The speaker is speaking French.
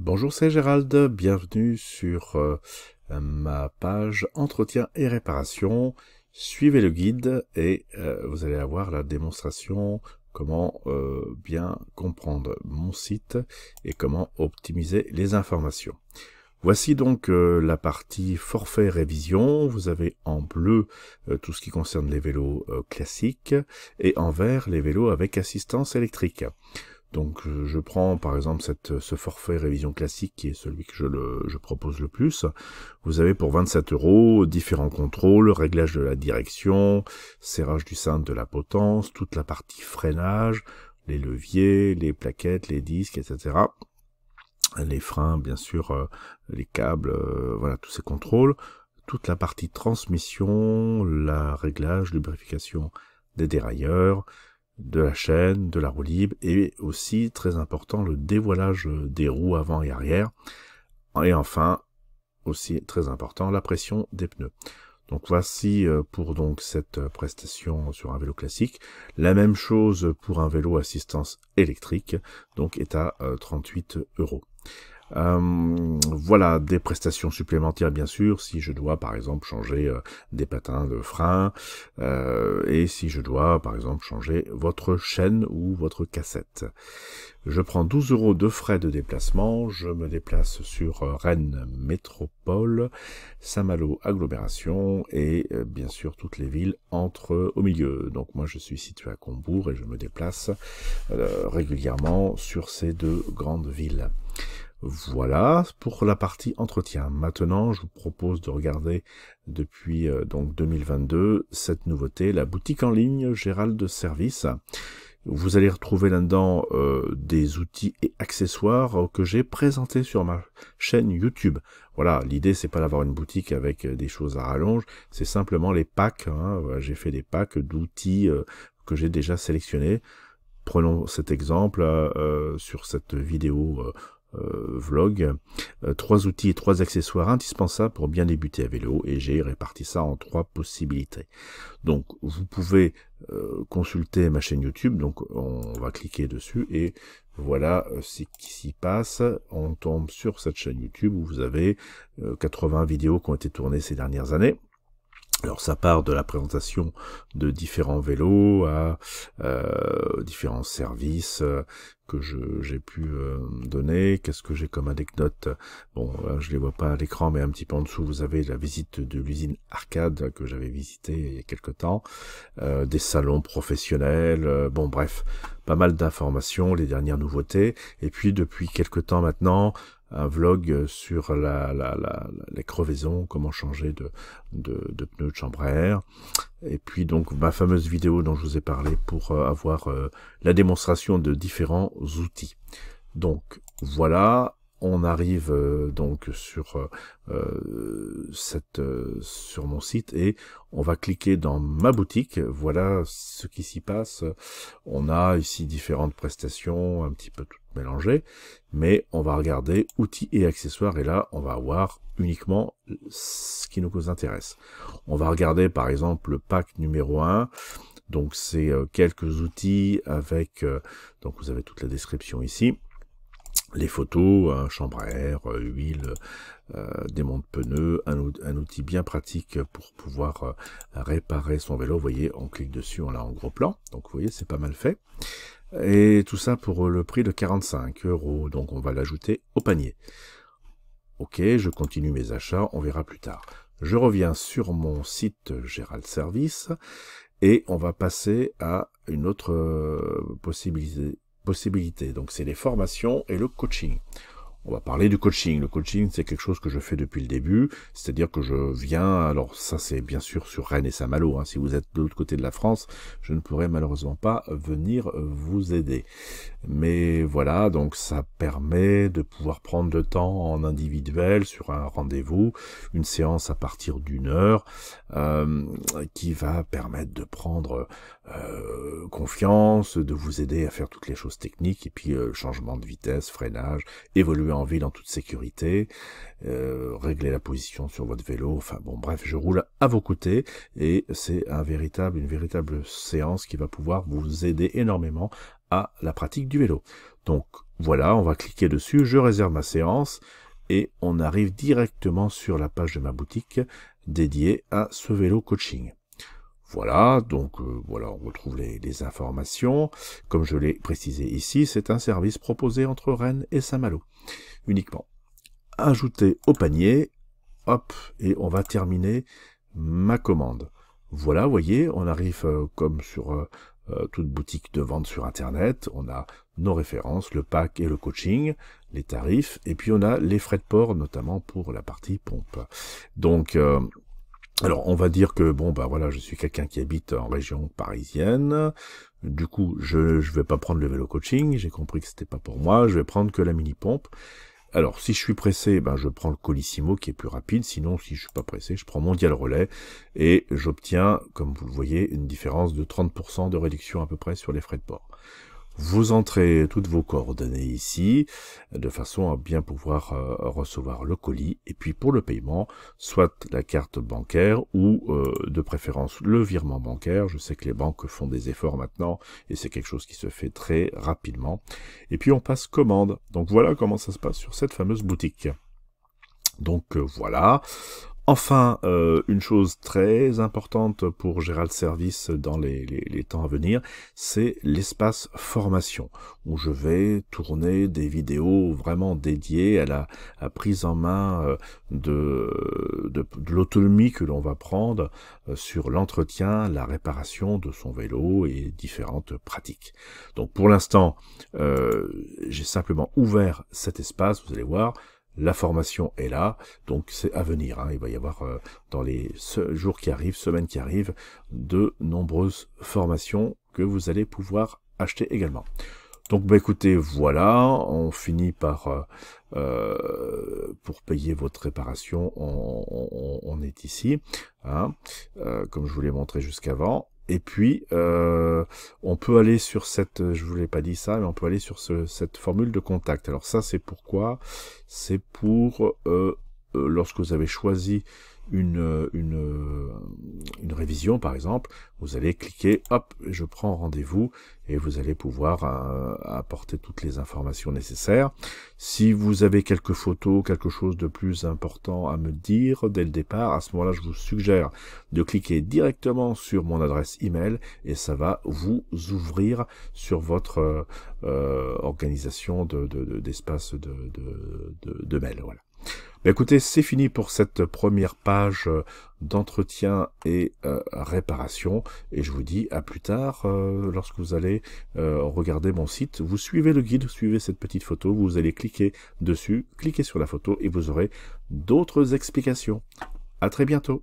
Bonjour, c'est Gérald, bienvenue sur euh, ma page Entretien et réparation. Suivez le guide et euh, vous allez avoir la démonstration comment euh, bien comprendre mon site et comment optimiser les informations. Voici donc la partie forfait révision. Vous avez en bleu tout ce qui concerne les vélos classiques et en vert les vélos avec assistance électrique. Donc euh, je prends par exemple euh, ce forfait révision classique qui est celui que je, le, je propose le plus. Vous avez pour 27 euros différents contrôles, réglage de la direction, serrage du centre de la potence, toute la partie freinage, les leviers, les plaquettes, les disques, etc. Les freins, bien sûr, euh, les câbles, voilà, tous ces contrôles. Toute la partie transmission, la réglage, lubrification des dérailleurs, de la chaîne, de la roue libre, et aussi, très important, le dévoilage euh, des roues avant et arrière. Et enfin, aussi très important, la pression des pneus. Donc voici euh, pour donc cette euh, prestation sur un vélo classique. La même chose pour un vélo assistance électrique, donc est à 38 euros. Euh, voilà, des prestations supplémentaires bien sûr, si je dois par exemple changer euh, des patins de frein, euh, et si je dois par exemple changer votre chaîne ou votre cassette. Je prends 12 euros de frais de déplacement, je me déplace sur Rennes Métropole, Saint-Malo agglomération et bien sûr toutes les villes entre au milieu. Donc moi je suis situé à Combourg et je me déplace régulièrement sur ces deux grandes villes. Voilà pour la partie entretien. Maintenant, je vous propose de regarder depuis euh, donc 2022 cette nouveauté, la boutique en ligne Gérald de Service. Vous allez retrouver là-dedans euh, des outils et accessoires que j'ai présentés sur ma chaîne YouTube. Voilà, l'idée c'est pas d'avoir une boutique avec euh, des choses à rallonge, c'est simplement les packs. Hein. j'ai fait des packs d'outils que j'ai déjà sélectionnés. Prenons cet exemple sur cette vidéo euh, vlog, euh, trois outils et trois accessoires indispensables pour bien débuter à vélo et j'ai réparti ça en trois possibilités. Donc vous pouvez euh, consulter ma chaîne YouTube, donc on va cliquer dessus et voilà ce qui s'y passe. On tombe sur cette chaîne YouTube où vous avez 80 vidéos qui ont été tournées ces dernières années. Alors ça part de la présentation de différents vélos à euh, différents services euh, que j'ai pu euh, donner. Qu'est-ce que j'ai comme anecdote Bon, je les vois pas à l'écran, mais un petit peu en dessous, vous avez la visite de l'usine Arcade que j'avais visitée il y a quelque temps, des salons professionnels, bon bref, pas mal d'informations, les dernières nouveautés. Et puis depuis quelque temps maintenant, un vlog euh, sur la, la, la, les crevaisons, comment changer de, de, de pneus de chambre à air. Et puis donc ma fameuse vidéo dont je vous ai parlé pour euh, avoir euh, la démonstration de différents outils. Donc voilà, on arrive donc sur cette sur mon site et on va cliquer dans ma boutique. Voilà ce qui s'y passe. On a ici différentes prestations, un petit peu tout mélanger, mais on va regarder outils et accessoires, et là, on va avoir uniquement ce qui nous intéresse. On va regarder, par exemple, le pack numéro 1, donc c'est euh, quelques outils avec, euh, donc vous avez toute la description ici, les photos, hein, chambre à air, euh, huile, des montres pneus, un, outil bien pratique pour pouvoir réparer son vélo. Vous voyez, on clique dessus, on l'a en gros plan. Donc vous voyez, c'est pas mal fait. Et tout ça pour euh, le prix de 45 euros. Donc on va l'ajouter au panier. Ok, je continue mes achats, on verra plus tard. Je reviens sur mon site Gérald Service et on va passer à une autre euh, possibilité. possibilité. Donc c'est les formations et le coaching. On va parler du coaching. Le coaching, c'est quelque chose que je fais depuis le début, c'est-à-dire que je viens, alors ça c'est bien sûr sur Rennes et Saint-Malo, hein. si vous êtes de l'autre côté de la France, je ne pourrais malheureusement pas venir vous aider. Mais voilà, donc ça permet de pouvoir prendre le temps en individuel sur un rendez-vous, une séance à partir d'une heure, euh, qui va permettre de prendre euh, confiance, de vous aider à faire toutes les choses techniques, et puis euh, changement de vitesse, freinage, évoluer en ville en toute sécurité, euh, régler la position sur votre vélo, enfin bon bref, je roule à vos côtés et c'est une véritable séance qui va pouvoir vous aider énormément à la pratique du vélo. Donc voilà, on va cliquer dessus, je réserve ma séance et on arrive directement sur la page de ma boutique dédiée à ce vélo coaching. Voilà, donc euh, voilà, on retrouve les, informations. Comme je l'ai précisé ici, c'est un service proposé entre Rennes et Saint-Malo uniquement. Ajouter au panier, hop, et on va terminer ma commande. Voilà, vous voyez, on arrive euh, comme sur euh, toute boutique de vente sur Internet, on a nos références, le pack et le coaching, les tarifs, et puis on a les frais de port, notamment pour la partie pompe. Donc, alors, on va dire que bon, bah voilà, je suis quelqu'un qui habite en région parisienne. Du coup, je ne vais pas prendre le vélo coaching. J'ai compris que c'était pas pour moi. Je vais prendre que la mini pompe. Alors, si je suis pressé, ben je prends le Colissimo qui est plus rapide. Sinon, si je suis pas pressé, je prends mondial relais et j'obtiens, comme vous le voyez, une différence de 30% de réduction à peu près sur les frais de port. Vous entrez toutes vos coordonnées ici, de façon à bien pouvoir euh, recevoir le colis. Et puis pour le paiement, soit la carte bancaire ou euh, de préférence le virement bancaire. Je sais que les banques font des efforts maintenant et c'est quelque chose qui se fait très rapidement. Et puis on passe commande. Donc voilà comment ça se passe sur cette fameuse boutique. Donc euh, voilà, Enfin, euh, une chose très importante pour Gérald Service dans les, temps à venir, c'est l'espace formation, où je vais tourner des vidéos vraiment dédiées à la prise en main euh, de, l'autonomie que l'on va prendre euh, sur l'entretien, la réparation de son vélo et différentes pratiques. Donc pour l'instant, j'ai simplement ouvert cet espace, vous allez voir, la formation est là, donc c'est à venir. Hein. Il va y avoir euh, dans les jours qui arrivent, semaines qui arrivent, de nombreuses formations que vous allez pouvoir acheter également. Donc bah, écoutez, voilà, on finit par euh, euh, pour payer votre réparation, on, est ici, hein. comme je vous l'ai montré jusqu'avant. Et puis, euh, on peut aller sur cette, euh, je vous l'ai pas dit ça, mais on peut aller sur ce, cette formule de contact. Alors ça, c'est pourquoi C'est pour, euh, euh lorsque vous avez choisi une, euh, une, Vision par exemple, vous allez cliquer, hop, je prends rendez-vous, et vous allez pouvoir euh, apporter toutes les informations nécessaires. Si vous avez quelques photos, quelque chose de plus important à me dire dès le départ, à ce moment-là, je vous suggère de cliquer directement sur mon adresse email et ça va vous ouvrir sur votre euh, euh, organisation d'espace de, de mail. Voilà. Bah, écoutez, c'est fini pour cette première page euh, d'entretien et euh, réparation. Et je vous dis à plus tard, euh, lorsque vous allez regarder mon site, vous suivez le guide, suivez cette petite photo, vous allez cliquer dessus, cliquez sur la photo et vous aurez d'autres explications. À très bientôt